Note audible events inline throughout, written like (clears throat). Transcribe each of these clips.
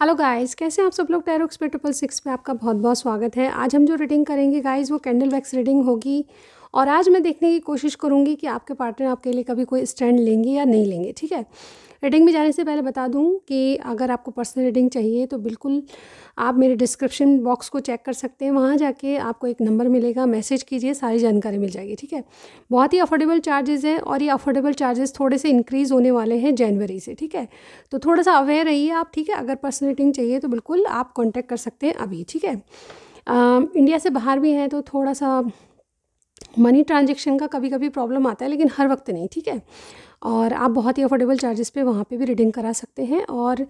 Hello guys कैसे आप सब लोग टैरोक्स पे ट्रिपल सिक्स पे आपका बहुत बहुत स्वागत है आज हम जो रीडिंग करेंगे गाइस वो कैंडल वैक्स रीडिंग होगी और आज मैं देखने की कोशिश करूँगी कि आपके पार्टनर आपके लिए कभी कोई स्टैंड लेंगे या नहीं लेंगे ठीक है रीडिंग में जाने से पहले बता दूं कि अगर आपको पर्सनल रीडिंग चाहिए तो बिल्कुल आप मेरे डिस्क्रिप्शन बॉक्स को चेक कर सकते हैं वहाँ जाके आपको एक नंबर मिलेगा मैसेज कीजिए सारी जानकारी मिल जाएगी ठीक है बहुत ही अफोर्डेबल चार्जेस हैं और ये अफोर्डेबल चार्जेस थोड़े से इंक्रीज़ होने वाले हैं जनवरी से ठीक है तो थोड़ा सा अवेयर रहिए आप ठीक है अगर पर्सनल रीडिंग चाहिए तो बिल्कुल आप कॉन्टैक्ट कर सकते हैं अभी ठीक है इंडिया से बाहर भी हैं तो थोड़ा सा मनी ट्रांजेक्शन का कभी कभी प्रॉब्लम आता है लेकिन हर वक्त नहीं ठीक है और आप बहुत ही अफोर्डेबल चार्जेस पे वहाँ पे भी रीडिंग करा सकते हैं और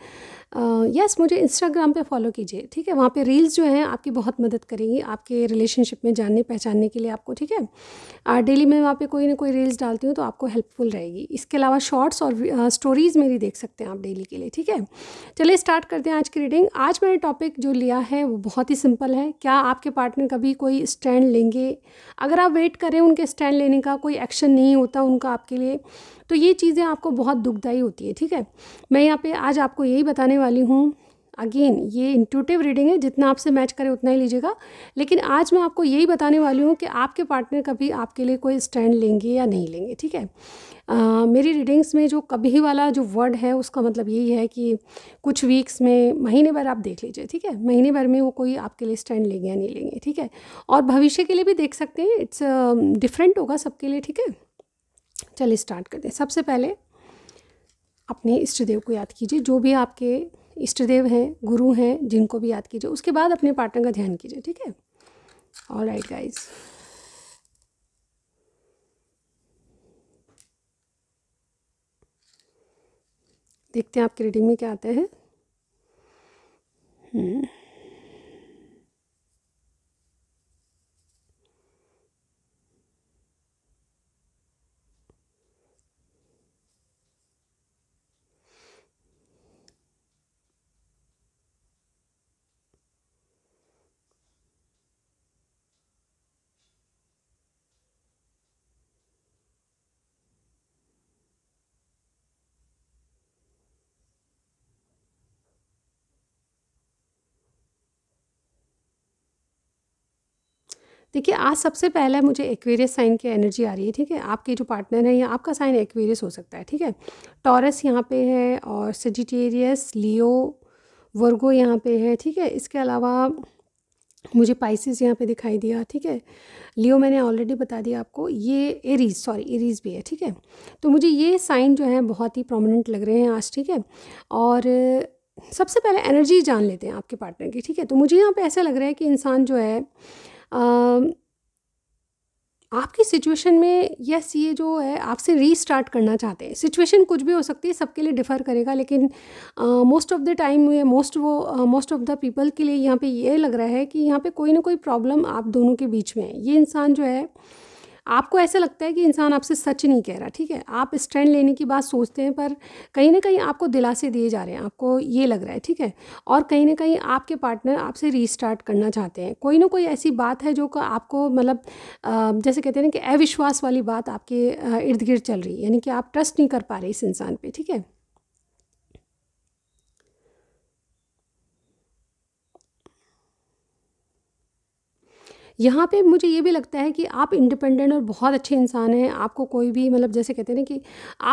यस मुझे इंस्टाग्राम पे फॉलो कीजिए ठीक है वहाँ पे रील्स जो हैं आपकी बहुत मदद करेंगी आपके रिलेशनशिप में जानने पहचानने के लिए आपको ठीक है डेली मैं वहाँ पर कोई ना कोई रील्स डालती हूँ तो आपको हेल्पफुल रहेगी इसके अलावा शॉर्ट्स और स्टोरीज़ मेरी देख सकते हैं आप डेली के लिए ठीक है चलिए स्टार्ट करते हैं आज की रीडिंग आज मैंने टॉपिक जो लिया है वो बहुत ही सिंपल है क्या आपके पार्टनर कभी कोई स्टैंड लेंगे अगर आप वेट करें उनके स्टैंड लेने का कोई एक्शन नहीं होता उनका आपके लिए तो ये चीज़ें आपको बहुत दुखदाई होती है ठीक है मैं यहाँ पे आज आपको यही बताने वाली हूँ अगेन ये इंटूटिव रीडिंग है जितना आपसे मैच करें उतना ही लीजिएगा लेकिन आज मैं आपको यही बताने वाली हूँ कि आपके पार्टनर कभी आपके लिए कोई स्टैंड लेंगे या नहीं लेंगे ठीक है आ, मेरी रीडिंग्स में जो कभी वाला जो वर्ड है उसका मतलब यही है कि कुछ वीक्स में महीने भर आप देख लीजिए ठीक है महीने भर में वो कोई आपके लिए स्टैंड लेंगे या नहीं लेंगे ठीक है और भविष्य के लिए भी देख सकते हैं इट्स डिफरेंट होगा सबके लिए ठीक है चलिए स्टार्ट करते हैं सबसे पहले अपने इष्ट देव को याद कीजिए जो भी आपके इष्ट देव हैं गुरु हैं जिनको भी याद कीजिए उसके बाद अपने पार्टनर का ध्यान कीजिए ठीक है ऑल राइट गाइज़ देखते हैं आपकी रीडिंग में क्या आता है हम्म। देखिए आज सबसे पहले मुझे एक्वेरियस साइन की एनर्जी आ रही है ठीक है आपके जो पार्टनर है या आपका साइन एक्वेरियस हो सकता है ठीक है टॉरस यहाँ पे है और सजिटेरियस लियो वर्गो यहाँ पे है ठीक है इसके अलावा मुझे पाइसिस यहाँ पे दिखाई दिया ठीक है लियो मैंने ऑलरेडी बता दिया आपको ये एरीज सॉरी एरीज भी है ठीक है तो मुझे ये साइन जो है बहुत ही प्रोमिनेंट लग रहे हैं आज ठीक है और सबसे पहले एनर्जी जान लेते हैं आपके पार्टनर की ठीक है तो मुझे यहाँ पे ऐसा लग रहा है कि इंसान जो है आपकी सिचुएशन में यस ये जो है आपसे रीस्टार्ट करना चाहते हैं सिचुएशन कुछ भी हो सकती है सबके लिए डिफ़र करेगा लेकिन मोस्ट ऑफ़ द टाइम ये मोस्ट वो मोस्ट ऑफ़ द पीपल के लिए यहाँ पे ये लग रहा है कि यहाँ पे कोई ना कोई प्रॉब्लम आप दोनों के बीच में है ये इंसान जो है आपको ऐसा लगता है कि इंसान आपसे सच नहीं कह रहा ठीक है आप स्टैंड लेने की बात सोचते हैं पर कहीं ना कहीं आपको दिलासे दिए जा रहे हैं आपको ये लग रहा है ठीक है और कहीं ना कहीं आपके पार्टनर आपसे रीस्टार्ट करना चाहते हैं कोई ना कोई ऐसी बात है जो आपको मतलब जैसे कहते हैं ना कि अविश्वास वाली बात आपके इर्द गिर्द चल रही है यानी कि आप ट्रस्ट नहीं कर पा रहे इस इंसान पर ठीक है यहाँ पे मुझे ये भी लगता है कि आप इंडिपेंडेंट और बहुत अच्छे इंसान हैं आपको कोई भी मतलब जैसे कहते हैं ना कि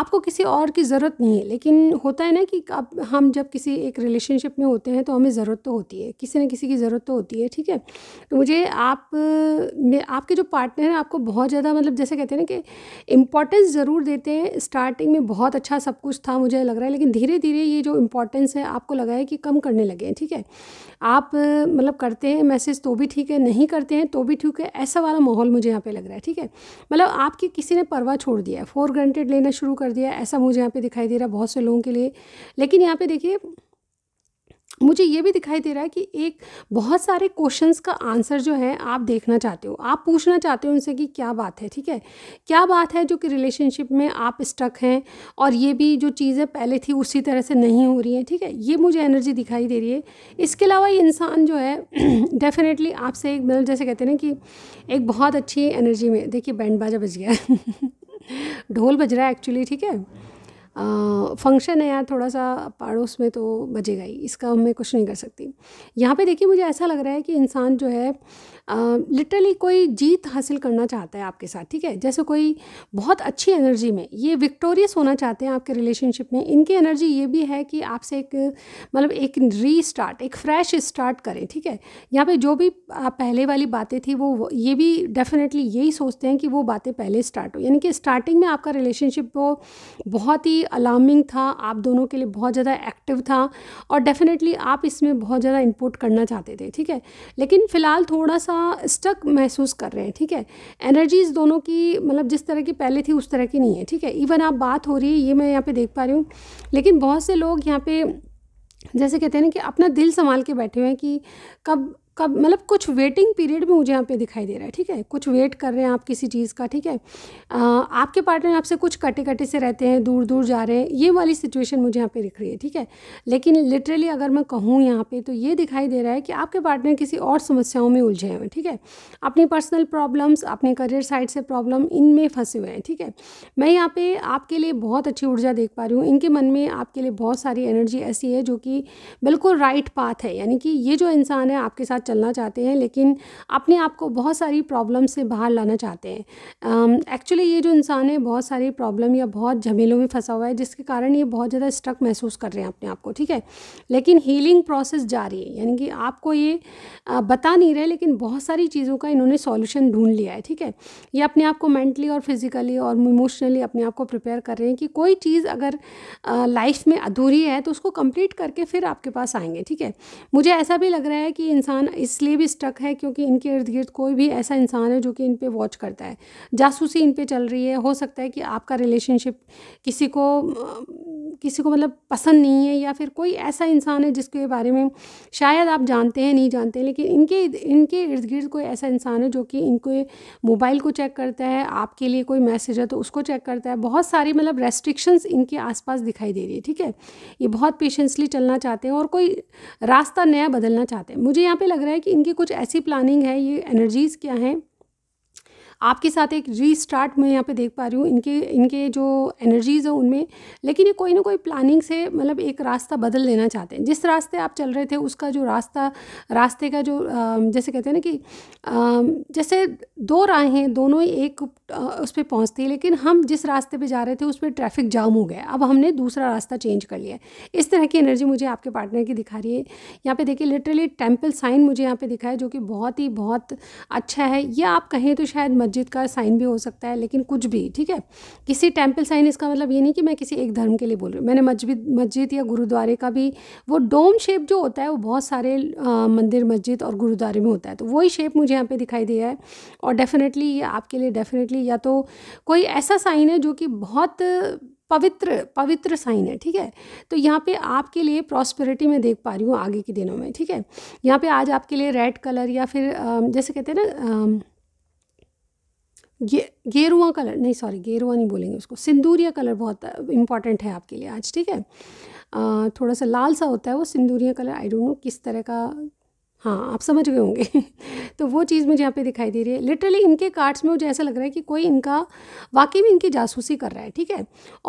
आपको किसी और की ज़रूरत नहीं है लेकिन होता है ना कि अब हम जब किसी एक रिलेशनशिप में होते हैं तो हमें ज़रूरत तो होती है किसी न किसी की ज़रूरत तो होती है ठीक है तो मुझे आप आपके जो पार्टनर हैं आपको बहुत ज़्यादा मतलब जैसे कहते हैं ना कि इंपॉर्टेंस ज़रूर देते हैं स्टार्टिंग में बहुत अच्छा सब कुछ था मुझे लग रहा है लेकिन धीरे धीरे ये जो इम्पोर्टेंस है आपको लगा है कि कम करने लगे हैं ठीक है आप मतलब करते हैं मैसेज तो भी ठीक है नहीं करते हैं तो भी ठीक है ऐसा वाला माहौल मुझे यहाँ पे लग रहा है ठीक है मतलब आपकी किसी ने परवाह छोड़ दिया है फोर ग्रंटेड लेना शुरू कर दिया ऐसा मुझे यहाँ पे दिखाई दे रहा है बहुत से लोगों के लिए लेकिन यहाँ पे देखिए मुझे ये भी दिखाई दे रहा है कि एक बहुत सारे क्वेश्चंस का आंसर जो है आप देखना चाहते हो आप पूछना चाहते हो उनसे कि क्या बात है ठीक है क्या बात है जो कि रिलेशनशिप में आप स्टक हैं और ये भी जो चीज़ें पहले थी उसी तरह से नहीं हो रही हैं ठीक है ये मुझे एनर्जी दिखाई दे रही है इसके अलावा ये इंसान जो है डेफिनेटली (clears throat) आपसे एक मतलब जैसे कहते हैं ना कि एक बहुत अच्छी एनर्जी में देखिए बैंड बाजा बज गया (laughs) ढोल बज रहा है एक्चुअली ठीक है फंक्शन है यार थोड़ा सा पड़ोस में तो बजेगा ही इसका मैं कुछ नहीं कर सकती यहाँ पे देखिए मुझे ऐसा लग रहा है कि इंसान जो है लिटरली कोई जीत हासिल करना चाहता है आपके साथ ठीक है जैसे कोई बहुत अच्छी एनर्जी में ये विक्टोरियस होना चाहते हैं आपके रिलेशनशिप में इनकी एनर्जी ये भी है कि आपसे एक मतलब एक री स्टार्ट एक फ्रेश स्टार्ट करें ठीक है यहाँ पे जो भी आप पहले वाली बातें थी वो ये भी डेफिनेटली यही सोचते हैं कि वो बातें पहले स्टार्ट हो यानी कि स्टार्टिंग में आपका रिलेशनशिप वो तो बहुत ही अलार्मिंग था आप दोनों के लिए बहुत ज़्यादा एक्टिव था और डेफिनेटली आप इसमें बहुत ज़्यादा इनपुट करना चाहते थे ठीक है लेकिन फ़िलहाल थोड़ा सा ज़्यादा स्टक महसूस कर रहे हैं ठीक है एनर्जीज़ दोनों की मतलब जिस तरह की पहले थी उस तरह की नहीं है ठीक है इवन आप बात हो रही है ये मैं यहाँ पे देख पा रही हूँ लेकिन बहुत से लोग यहाँ पे जैसे कहते हैं ना कि अपना दिल संभाल के बैठे हुए हैं कि कब का मतलब कुछ वेटिंग पीरियड में मुझे यहाँ पे दिखाई दे रहा है ठीक है कुछ वेट कर रहे हैं आप किसी चीज़ का ठीक है आ, आपके पार्टनर आपसे कुछ कटे कटे से रहते हैं दूर दूर जा रहे हैं ये वाली सिचुएशन मुझे यहाँ पे दिख रही है ठीक है लेकिन लिटरली अगर मैं कहूँ यहाँ पे तो ये दिखाई दे रहा है कि आपके पार्टनर किसी और समस्याओं में उलझे हुए हैं ठीक है अपनी पर्सनल प्रॉब्लम्स अपने करियर साइड से प्रॉब्लम इनमें फंसे हुए हैं ठीक है मैं यहाँ पर आपके लिए बहुत अच्छी ऊर्जा देख पा रही हूँ इनके मन में आपके लिए बहुत सारी एनर्जी ऐसी है जो कि बिल्कुल राइट पाथ है यानी कि ये जो इंसान है आपके साथ चलना चाहते हैं लेकिन अपने आप को बहुत सारी प्रॉब्लम से बाहर लाना चाहते हैं एक्चुअली ये जो इंसान है बहुत सारी प्रॉब्लम या बहुत झमेलों में फंसा हुआ है जिसके कारण ये बहुत ज़्यादा स्ट्रक महसूस कर रहे हैं अपने आप को ठीक है लेकिन हीलिंग प्रोसेस जारी है यानी कि आपको ये बता नहीं रहे लेकिन बहुत सारी चीज़ों का इन्होंने सॉल्यूशन ढूंढ लिया है ठीक है ये अपने आप को मेंटली और फिजिकली और इमोशनली अपने आप को प्रिपेयर कर रहे हैं कि कोई चीज़ अगर लाइफ में अधूरी है तो उसको कंप्लीट करके फिर आपके पास आएंगे ठीक है मुझे ऐसा भी लग रहा है कि इंसान इसलिए भी स्टक है क्योंकि इनके इर्द गिर्द कोई भी ऐसा इंसान है जो कि इन पर वॉच करता है जासूसी इन पर चल रही है हो सकता है कि आपका रिलेशनशिप किसी को किसी को मतलब पसंद नहीं है या फिर कोई ऐसा इंसान है जिसके बारे में शायद आप जानते हैं नहीं जानते हैं लेकिन इनके इनके इर्द गिर्द कोई ऐसा इंसान है जो कि इनके मोबाइल को चेक करता है आपके लिए कोई मैसेज है तो उसको चेक करता है बहुत सारी मतलब रेस्ट्रिक्शंस इनके आसपास दिखाई दे रही है ठीक है ये बहुत पेशेंसली चलना चाहते हैं और कोई रास्ता नया बदलना चाहते हैं मुझे यहाँ पर लग लग रहा है कि इनकी कुछ ऐसी प्लानिंग है ये एनर्जीज़ क्या हैं आपके साथ एक रीस्टार्ट मैं यहाँ पे देख पा रही हूँ इनके इनके जो एनर्जीज़ हैं उनमें लेकिन ये कोई ना कोई प्लानिंग से मतलब एक रास्ता बदल लेना चाहते हैं जिस रास्ते आप चल रहे थे उसका जो रास्ता रास्ते का जो जैसे कहते हैं ना कि जैसे दो राय हैं दोनों ही एक उस पर पहुँचती है लेकिन हम जिस रास्ते पर जा रहे थे उस पर ट्रैफिक जाम हो गया अब हमने दूसरा रास्ता चेंज कर लिया इस तरह की एनर्जी मुझे आपके पार्टनर की दिखा रही है यहाँ पर देखिए लिटरली टेम्पल साइन मुझे यहाँ पर दिखा है जो कि बहुत ही बहुत अच्छा है या आप कहें तो शायद मस्जिद का साइन भी हो सकता है लेकिन कुछ भी ठीक है किसी टेम्पल साइन इसका मतलब ये नहीं कि मैं किसी एक धर्म के लिए बोल रही हूँ मैंने मस्जिद मस्जिद या गुरुद्वारे का भी वो डोम शेप जो होता है वो बहुत सारे आ, मंदिर मस्जिद और गुरुद्वारे में होता है तो वही शेप मुझे यहाँ पर दिखाई दिया है और डेफिनेटली ये आपके लिए डेफिनेटली या तो कोई ऐसा साइन है जो कि बहुत पवित्र पवित्र साइन है ठीक है तो यहाँ पे आपके लिए प्रॉस्पेरिटी मैं देख पा रही हूँ आगे के दिनों में ठीक है यहाँ पे आज आपके लिए रेड कलर या फिर जैसे कहते हैं ना गे गेरुआ कलर नहीं सॉरी गेरुआ नहीं बोलेंगे उसको सिंदूरिया कलर बहुत इंपॉर्टेंट है आपके लिए आज ठीक है थोड़ा सा लाल सा होता है वो सिंदूरिया कलर आई डोंट नो किस तरह का हाँ आप समझ गए होंगे (laughs) तो वो चीज़ मुझे यहाँ पे दिखाई दे रही है लिटरली इनके कार्ड्स में मुझे ऐसा लग रहा है कि कोई इनका वाकई में इनकी जासूसी कर रहा है ठीक है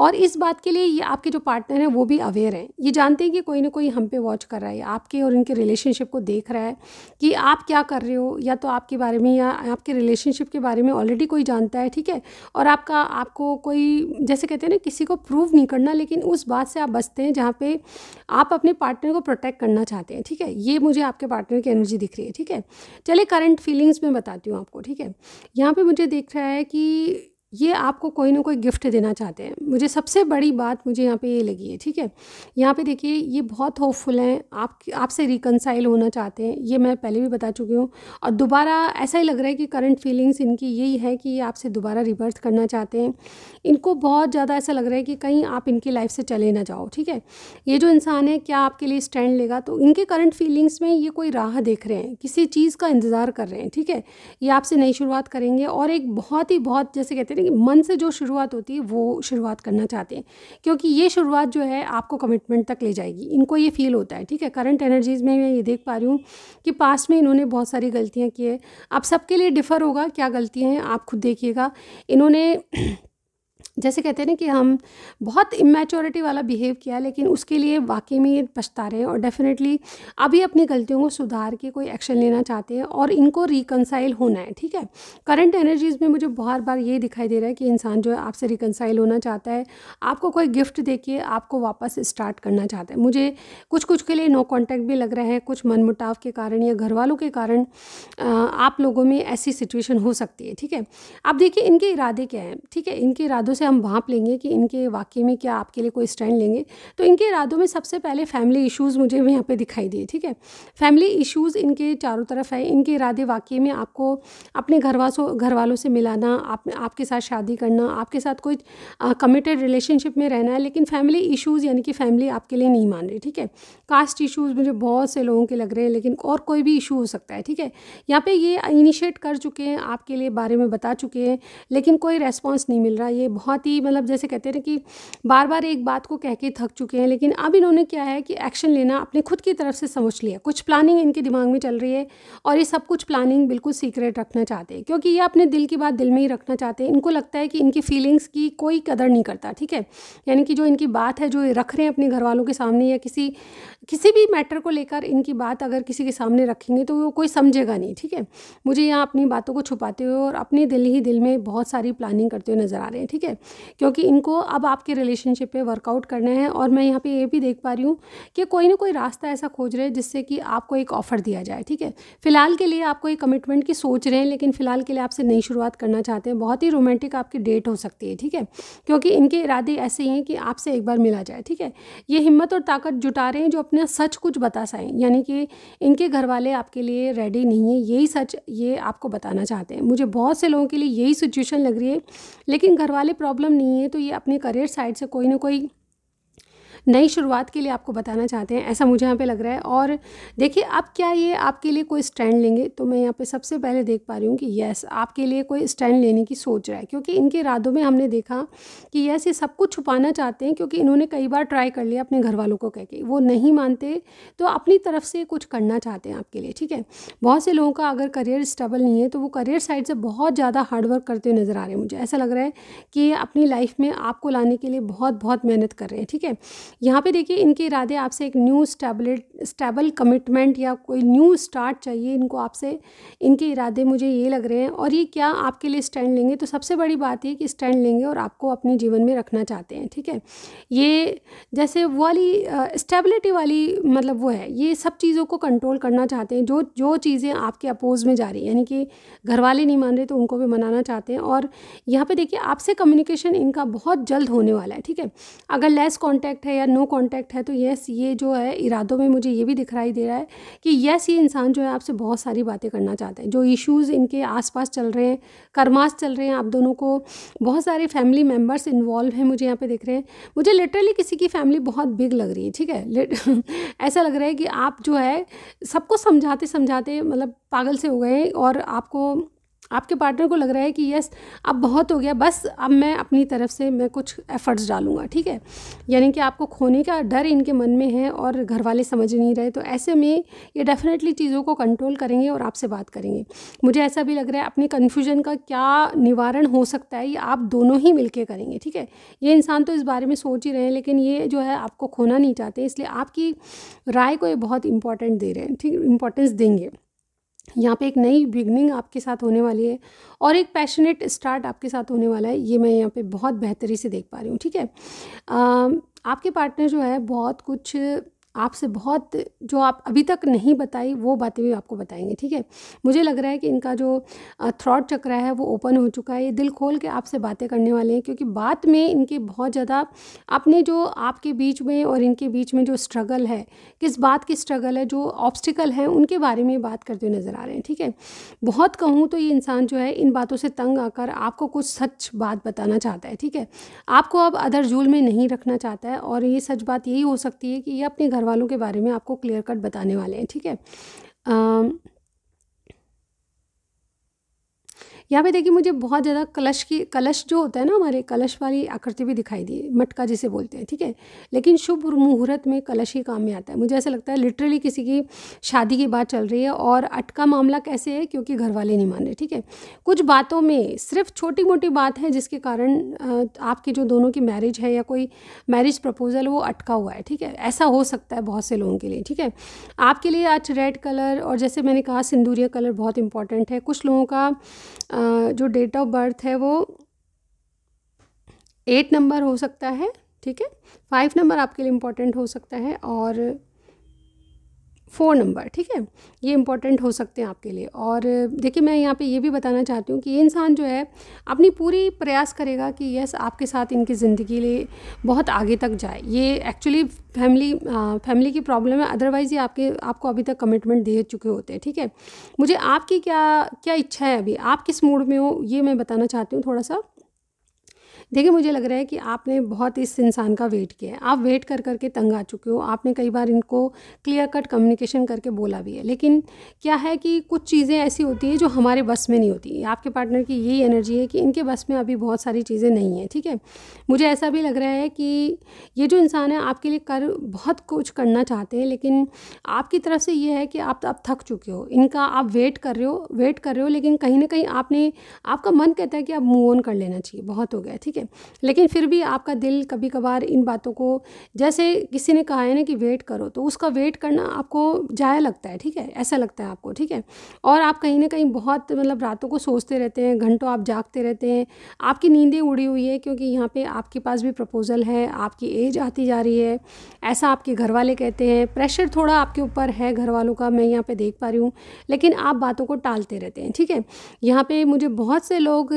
और इस बात के लिए ये आपके जो पार्टनर हैं वो भी अवेयर हैं ये जानते हैं कि कोई ना कोई हम पे वॉच कर रहा है आपके और इनके रिलेशनशिप को देख रहा है कि आप क्या कर रहे हो या तो आपके बारे में या आपके रिलेशनशिप के बारे में ऑलरेडी कोई जानता है ठीक है और आपका आपको कोई जैसे कहते हैं ना किसी को प्रूव नहीं करना लेकिन उस बात से आप बचते हैं जहाँ पे आप अपने पार्टनर को प्रोटेक्ट करना चाहते हैं ठीक है ये मुझे आपके पार्टनर की एनर्जी दिख रही है ठीक है चलिए करंट फीलिंग्स में बताती हूँ आपको ठीक है यहाँ पर मुझे दिख रहा है कि ये आपको कोई ना कोई गिफ्ट देना चाहते हैं मुझे सबसे बड़ी बात मुझे यहाँ पे ये लगी है ठीक है यहाँ पे देखिए ये बहुत होपफुल हैं आप आपसे रिकनसाइल होना चाहते हैं ये मैं पहले भी बता चुकी हूँ और दोबारा ऐसा ही लग रहा है कि करंट फीलिंग्स इनकी यही है कि ये आपसे दोबारा रिबर्थ करना चाहते हैं इनको बहुत ज़्यादा ऐसा लग रहा है कि कहीं आप इनकी लाइफ से चले ना जाओ ठीक है ये जो इंसान है क्या आपके लिए स्टैंड लेगा तो इनके करंट फीलिंग्स में ये कोई राह देख रहे हैं किसी चीज़ का इंतज़ार कर रहे हैं ठीक है ये आपसे नई शुरुआत करेंगे और एक बहुत ही बहुत जैसे कहते हैं हैं मन से जो शुरुआत होती है वो शुरुआत करना चाहते हैं क्योंकि ये शुरुआत जो है आपको कमिटमेंट तक ले जाएगी इनको ये फील होता है ठीक है करंट एनर्जीज़ में मैं ये देख पा रही हूँ कि पास्ट में इन्होंने बहुत सारी गलतियाँ की है आप सबके लिए डिफ़र होगा क्या गलतियाँ हैं आप खुद देखिएगा इन्होंने (clears throat) जैसे कहते हैं ना कि हम बहुत इमेचोरिटी वाला बिहेव किया लेकिन उसके लिए वाकई में पछता रहे हैं और डेफिनेटली अभी अपनी गलतियों को सुधार के कोई एक्शन लेना चाहते हैं और इनको रिकनसाइल होना है ठीक है करंट एनर्जीज़ में मुझे बहुत बार ये दिखाई दे रहा है कि इंसान जो है आपसे रिकनसाइल होना चाहता है आपको कोई गिफ्ट दे के आपको वापस स्टार्ट करना चाहता है मुझे कुछ कुछ के लिए नो कॉन्टैक्ट भी लग रहा है कुछ मनमुटाव के कारण या घर वालों के कारण आप लोगों में ऐसी सिचुएशन हो सकती है ठीक है अब देखिए इनके इरादे क्या हैं ठीक है इनके इरादों इरादों से हम भाँप लेंगे कि इनके वाक्य में क्या आपके लिए कोई स्टैंड लेंगे तो इनके इरादों में सबसे पहले फैमिली इशूज़ मुझे यहाँ पर दिखाई दिए ठीक है फैमिली इशूज़ इनके चारों तरफ है इनके इरादे वाक्य में आपको अपने घर घर वालों से मिलाना आप आपके साथ शादी करना आपके साथ कोई कमिटेड रिलेशनशिप में रहना है लेकिन फैमिली इशूज़ यानी कि फैमिली आपके लिए नहीं मान रही ठीक है कास्ट इशूज़ मुझे बहुत से लोगों के लग रहे हैं लेकिन और कोई भी इशू हो सकता है ठीक है यहाँ पर ये इनिशिएट कर चुके हैं आपके लिए बारे में बता चुके हैं लेकिन कोई रेस्पॉन्स नहीं मिल रहा ये बहुत ही मतलब जैसे कहते हैं ना कि बार बार एक बात को कह के थक चुके हैं लेकिन अब इन्होंने क्या है कि एक्शन लेना अपने खुद की तरफ से समझ लिया कुछ प्लानिंग इनके दिमाग में चल रही है और ये सब कुछ प्लानिंग बिल्कुल सीक्रेट रखना चाहते हैं क्योंकि ये अपने दिल की बात दिल में ही रखना चाहते हैं इनको लगता है कि इनकी फीलिंग्स की कोई कदर नहीं करता ठीक है यानी कि जो इनकी बात है जो रख रहे हैं अपने घर वालों के सामने या किसी किसी भी मैटर को लेकर इनकी बात अगर किसी के सामने रखेंगे तो वो कोई समझेगा नहीं ठीक है मुझे यहाँ अपनी बातों को छुपाते हुए और अपने दिल ही दिल में बहुत सारी प्लानिंग करते हुए नज़र आ रहे हैं ठीक है है क्योंकि इनको अब आपके रिलेशनशिप पे वर्कआउट करना है और मैं यहाँ पे ये भी देख पा रही हूँ कि कोई ना कोई रास्ता ऐसा खोज रहे हैं जिससे कि आपको एक ऑफ़र दिया जाए ठीक है फ़िलहाल के लिए आपको एक कमिटमेंट की सोच रहे हैं लेकिन फ़िलहाल के लिए आपसे नई शुरुआत करना चाहते हैं बहुत ही रोमांटिक आपकी डेट हो सकती है ठीक है क्योंकि इनके इरादे ऐसे ही हैं कि आपसे एक बार मिला जाए ठीक है ये हिम्मत और ताकत जुटा रहे हैं जो अपना सच कुछ बता सकें यानी कि इनके घर वाले आपके लिए रेडी नहीं है यही सच ये आपको बताना चाहते हैं मुझे बहुत से लोगों के लिए यही सिचुएशन लग रही है लेकिन घर वाले प्रॉब्लम नहीं है तो ये अपने करियर साइड से कोई ना कोई नई शुरुआत के लिए आपको बताना चाहते हैं ऐसा मुझे यहाँ पे लग रहा है और देखिए अब क्या ये आपके लिए कोई स्टैंड लेंगे तो मैं यहाँ पे सबसे पहले देख पा रही हूँ कि यस आपके लिए कोई स्टैंड लेने की सोच रहा है क्योंकि इनके इरादों में हमने देखा कि यस ये सब कुछ छुपाना चाहते हैं क्योंकि इन्होंने कई बार ट्राई कर लिया अपने घर वालों को कह के वो नहीं मानते तो अपनी तरफ से कुछ करना चाहते हैं आपके लिए ठीक है बहुत से लोगों का अगर करियर स्टेबल नहीं है तो वो करियर साइड से बहुत ज़्यादा हार्डवर्क करते हुए नज़र आ रहे हैं मुझे ऐसा लग रहा है कि अपनी लाइफ में आपको लाने के लिए बहुत बहुत मेहनत कर रहे हैं ठीक है यहाँ पे देखिए इनके इरादे आपसे एक न्यू स्टेबलेट स्टेबल कमिटमेंट या कोई न्यू स्टार्ट चाहिए इनको आपसे इनके इरादे मुझे ये लग रहे हैं और ये क्या आपके लिए स्टैंड लेंगे तो सबसे बड़ी बात ये कि स्टैंड लेंगे और आपको अपने जीवन में रखना चाहते हैं ठीक है ये जैसे वाली स्टेबिलिटी वाली मतलब वो है ये सब चीज़ों को कंट्रोल करना चाहते हैं जो जो चीज़ें आपके अपोज में जा रही है यानी कि घर वाले नहीं मान रहे तो उनको भी मनाना चाहते हैं और यहाँ पर देखिए आपसे कम्युनिकेशन इनका बहुत जल्द होने वाला है ठीक है अगर लेस कॉन्टैक्ट है या नो कांटेक्ट है तो येस ये जो है इरादों में मुझे ये भी दिखाई दे रहा है कि येस ये इंसान जो है आपसे बहुत सारी बातें करना चाहते हैं जो इश्यूज़ इनके आसपास चल रहे हैं कर्मास चल रहे हैं आप दोनों को बहुत सारे फैमिली मेम्बर्स इन्वॉल्व हैं मुझे यहाँ पर दिख रहे हैं मुझे लिटरली किसी की फैमिली बहुत बिग लग रही है ठीक है (laughs) ऐसा लग रहा है कि आप जो है सबको समझाते समझाते मतलब पागल से हो गए और आपको आपके पार्टनर को लग रहा है कि यस अब बहुत हो गया बस अब मैं अपनी तरफ से मैं कुछ एफर्ट्स डालूंगा ठीक है यानी कि आपको खोने का डर इनके मन में है और घर वाले समझ नहीं रहे तो ऐसे में ये डेफिनेटली चीज़ों को कंट्रोल करेंगे और आपसे बात करेंगे मुझे ऐसा भी लग रहा है अपने कन्फ्यूजन का क्या निवारण हो सकता है ये आप दोनों ही मिलकर करेंगे ठीक है ये इंसान तो इस बारे में सोच ही रहे हैं लेकिन ये जो है आपको खोना नहीं चाहते इसलिए आपकी राय को ये बहुत इंपॉर्टेंट दे रहे हैं ठीक इंपॉर्टेंस देंगे यहाँ पे एक नई बिगनिंग आपके साथ होने वाली है और एक पैशनेट स्टार्ट आपके साथ होने वाला है ये मैं यहाँ पे बहुत बेहतरी से देख पा रही हूँ ठीक है आ, आपके पार्टनर जो है बहुत कुछ आपसे बहुत जो आप अभी तक नहीं बताई वो बातें भी आपको बताएंगे ठीक है मुझे लग रहा है कि इनका जो थ्रॉट चक्रा है वो ओपन हो चुका है ये दिल खोल के आपसे बातें करने वाले हैं क्योंकि बात में इनके बहुत ज़्यादा अपने जो आपके बीच में और इनके बीच में जो स्ट्रगल है किस बात की स्ट्रगल है जो ऑब्स्टिकल हैं उनके बारे में बात करते हुए नज़र आ रहे हैं ठीक है बहुत कहूँ तो ये इंसान जो है इन बातों से तंग आकर आपको कुछ सच बात बताना चाहता है ठीक है आपको अब अदर झूल में नहीं रखना चाहता है और ये सच बात यही हो सकती है कि ये अपने घर वालों के बारे में आपको क्लियर कट बताने वाले हैं ठीक है यहाँ पे देखिए मुझे बहुत ज़्यादा कलश की कलश जो होता है ना हमारे कलश वाली आकृति भी दिखाई दी मटका जिसे बोलते हैं ठीक है लेकिन शुभ मुहूर्त में कलश ही काम में आता है मुझे ऐसा लगता है लिटरली किसी की शादी की बात चल रही है और अटका मामला कैसे है क्योंकि घर वाले नहीं मान रहे ठीक है कुछ बातों में सिर्फ छोटी मोटी बात है जिसके कारण आपके जो दोनों की मैरिज है या कोई मैरिज प्रपोजल वो अटका हुआ है ठीक है ऐसा हो सकता है बहुत से लोगों के लिए ठीक है आपके लिए आज रेड कलर और जैसे मैंने कहा सिंदूरिया कलर बहुत इंपॉर्टेंट है कुछ लोगों का जो डेट ऑफ बर्थ है वो एट नंबर हो सकता है ठीक है फाइव नंबर आपके लिए इम्पॉर्टेंट हो सकता है और फ़ोन नंबर ठीक है ये इंपॉर्टेंट हो सकते हैं आपके लिए और देखिए मैं यहाँ पे ये भी बताना चाहती हूँ कि ये इंसान जो है अपनी पूरी प्रयास करेगा कि यस आपके साथ इनकी ज़िंदगी लिए बहुत आगे तक जाए ये एक्चुअली फैमिली फैमिली की प्रॉब्लम है अदरवाइज़ ये आपके आपको अभी तक कमिटमेंट दे चुके होते हैं ठीक है मुझे आपकी क्या क्या इच्छा है अभी आप किस मूड में हो ये मैं बताना चाहती हूँ थोड़ा सा देखिए मुझे लग रहा है कि आपने बहुत इस इंसान का वेट किया है आप वेट कर करके तंग आ चुके हो आपने कई बार इनको क्लियर कट कम्युनिकेशन करके बोला भी है लेकिन क्या है कि कुछ चीज़ें ऐसी होती है जो हमारे बस में नहीं होती आपके पार्टनर की यही एनर्जी है कि इनके बस में अभी बहुत सारी चीज़ें नहीं हैं ठीक है मुझे ऐसा भी लग रहा है कि ये जो इंसान है आपके लिए कर बहुत कुछ करना चाहते हैं लेकिन आपकी तरफ से ये है कि आप अब थक चुके हो इनका आप वेट कर रहे हो वेट कर रहे हो लेकिन कहीं ना कहीं आपने आपका मन कहता है कि आप मूव ऑन कर लेना चाहिए बहुत हो गया ठीक है हैं लेकिन फिर भी आपका दिल कभी कभार इन बातों को जैसे किसी ने कहा है ना कि वेट करो तो उसका वेट करना आपको जाया लगता है ठीक है ऐसा लगता है आपको ठीक है और आप कहीं ना कहीं बहुत मतलब रातों को सोचते रहते हैं घंटों आप जागते रहते हैं आपकी नींदें उड़ी हुई है क्योंकि यहाँ पर आपके पास भी प्रपोज़ल है आपकी एज आती जा रही है ऐसा आपके घर वाले कहते हैं प्रेशर थोड़ा आपके ऊपर है घर वालों का मैं यहाँ पर देख पा रही हूँ लेकिन आप बातों को टालते रहते हैं ठीक है यहाँ पर मुझे बहुत से लोग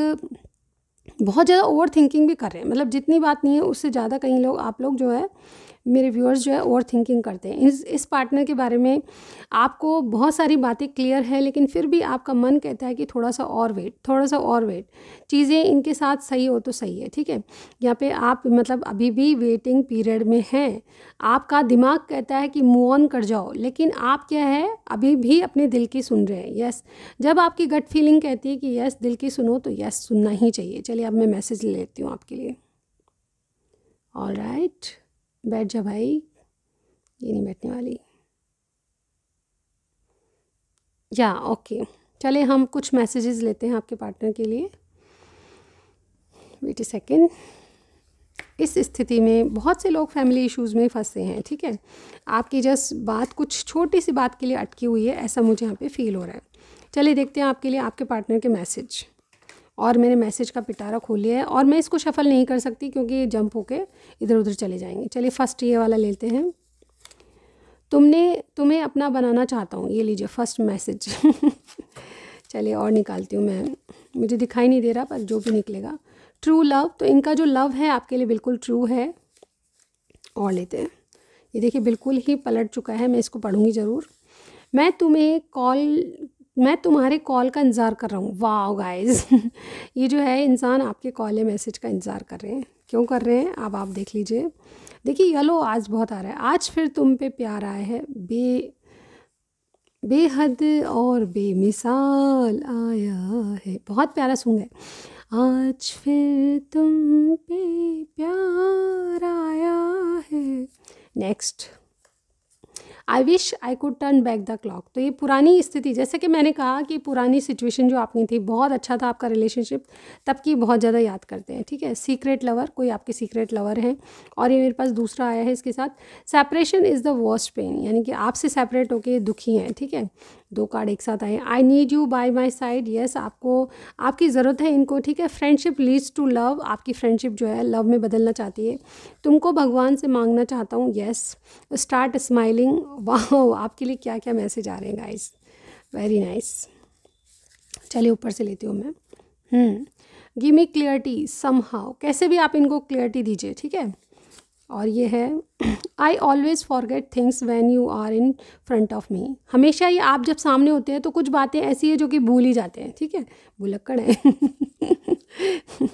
बहुत ज़्यादा ओवर थिंकिंग भी कर रहे हैं मतलब जितनी बात नहीं है उससे ज़्यादा कहीं लोग आप लोग जो है मेरे व्यूअर्स जो है ओवर थिंकिंग करते हैं इस इस पार्टनर के बारे में आपको बहुत सारी बातें क्लियर है लेकिन फिर भी आपका मन कहता है कि थोड़ा सा और वेट थोड़ा सा और वेट चीज़ें इनके साथ सही हो तो सही है ठीक है यहाँ पे आप मतलब अभी भी वेटिंग पीरियड में हैं आपका दिमाग कहता है कि मूव ऑन कर जाओ लेकिन आप क्या है अभी भी अपने दिल की सुन रहे हैं यस जब आपकी गट फीलिंग कहती है कि यस दिल की सुनो तो यस सुनना ही चाहिए चलिए अब मैं मैसेज ले लेती हूँ आपके लिए ऑल राइट right. बैठ जा भाई ये नहीं बैठने वाली या ओके चले हम कुछ मैसेजेस लेते हैं आपके पार्टनर के लिए वेट ए सेकेंड इस स्थिति में बहुत से लोग फैमिली इश्यूज में फंसे हैं ठीक है आपकी जस्ट बात कुछ छोटी सी बात के लिए अटकी हुई है ऐसा मुझे यहाँ पे फील हो रहा है चलिए देखते हैं आपके लिए आपके पार्टनर के मैसेज और मैंने मैसेज का पिटारा खोल लिया है और मैं इसको शफल नहीं कर सकती क्योंकि ये जंप होके इधर उधर चले जाएंगे चलिए फर्स्ट ये वाला लेते हैं तुमने तुम्हें अपना बनाना चाहता हूँ ये लीजिए फर्स्ट मैसेज (laughs) चलिए और निकालती हूँ मैं मुझे दिखाई नहीं दे रहा पर जो भी निकलेगा ट्रू लव तो इनका जो लव है आपके लिए बिल्कुल ट्रू है और लेते हैं ये देखिए बिल्कुल ही पलट चुका है मैं इसको पढ़ूंगी ज़रूर मैं तुम्हें कॉल मैं तुम्हारे कॉल का इंतज़ार कर रहा हूँ वाह गाइज (laughs) ये जो है इंसान आपके कॉल या मैसेज का इंतज़ार कर रहे हैं क्यों कर रहे हैं अब आप देख लीजिए देखिए येलो आज बहुत आ रहा है आज फिर तुम पे प्यार आया है बे बेहद और बेमिसाल आया है बहुत प्यारा सॉन्ग है आज फिर तुम पे प्यार आया है next I wish I could turn back the clock तो ये पुरानी स्थिति जैसे कि मैंने कहा कि पुरानी सिचुएशन जो आपकी थी बहुत अच्छा था आपका रिलेशनशिप तब की बहुत ज़्यादा याद करते हैं ठीक है सीक्रेट लवर कोई आपके सीक्रेट लवर हैं और ये मेरे पास दूसरा आया है इसके साथ separation is the worst pain यानी कि आपसे सेपरेट होके दुखी हैं ठीक है दो कार्ड एक साथ आए I need you by my side yes आपको आपकी ज़रूरत है इनको ठीक है फ्रेंडशिप लीड्स टू लव आपकी फ्रेंडशिप जो है लव में बदलना चाहती है तुमको भगवान से मांगना चाहता हूँ येस स्टार्ट स्माइलिंग वाह आपके लिए क्या क्या मैसेज आ रहे हैं गाइस वेरी नाइस चलिए ऊपर से लेती हूँ मैं give me clarity somehow कैसे भी आप इनको क्लियरिटी दीजिए ठीक है और ये है I always forget things when you are in front of me हमेशा ये आप जब सामने होते हैं तो कुछ बातें ऐसी हैं जो कि भूल ही जाते हैं ठीक है भुलक्कड़ है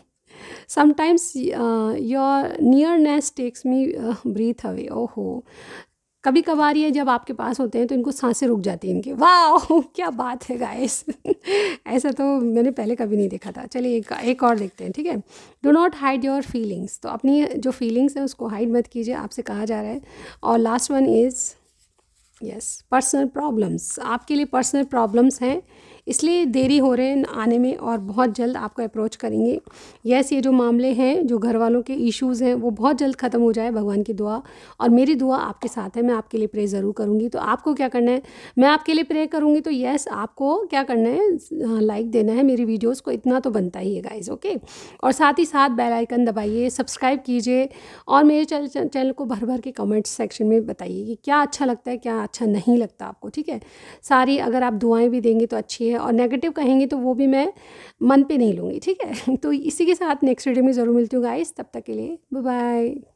sometimes your nearness takes me breath away हो कभी कभार ये जब आपके पास होते हैं तो इनको सांसें रुक जाती हैं इनकी वाह (laughs) क्या बात है गाइस (laughs) ऐसा तो मैंने पहले कभी नहीं देखा था चलिए एक, एक और देखते हैं ठीक है do not hide your feelings तो अपनी जो फीलिंग्स हैं उसको हाइड मत कीजिए आपसे कहा जा रहा है और last one is yes personal problems आपके लिए पर्सनल प्रॉब्लम्स हैं इसलिए देरी हो रहे हैं आने में और बहुत जल्द आपको अप्रोच करेंगे यस ये जो मामले हैं जो घर वालों के इश्यूज़ हैं वो बहुत जल्द ख़त्म हो जाए भगवान की दुआ और मेरी दुआ आपके साथ है मैं आपके लिए प्रे ज़रूर करूँगी तो आपको क्या करना है मैं आपके लिए प्रे करूँगी तो यस आपको क्या करना है लाइक देना है मेरी वीडियोज़ को इतना तो बनता ही है गाइज़ ओके और साथ ही साथ बेलाइकन दबाइए सब्सक्राइब कीजिए और मेरे चैनल चैनल को भर भर के कमेंट सेक्शन में बताइए कि क्या अच्छा लगता है क्या अच्छा नहीं लगता आपको ठीक है सारी अगर आप दुआएँ भी देंगे तो अच्छी है और नेगेटिव कहेंगे तो वो भी मैं मन पे नहीं लूँगी ठीक है (laughs) तो इसी के साथ नेक्स्ट वीडियो में ज़रूर मिलती हूँ गाइस तब तक के लिए बाय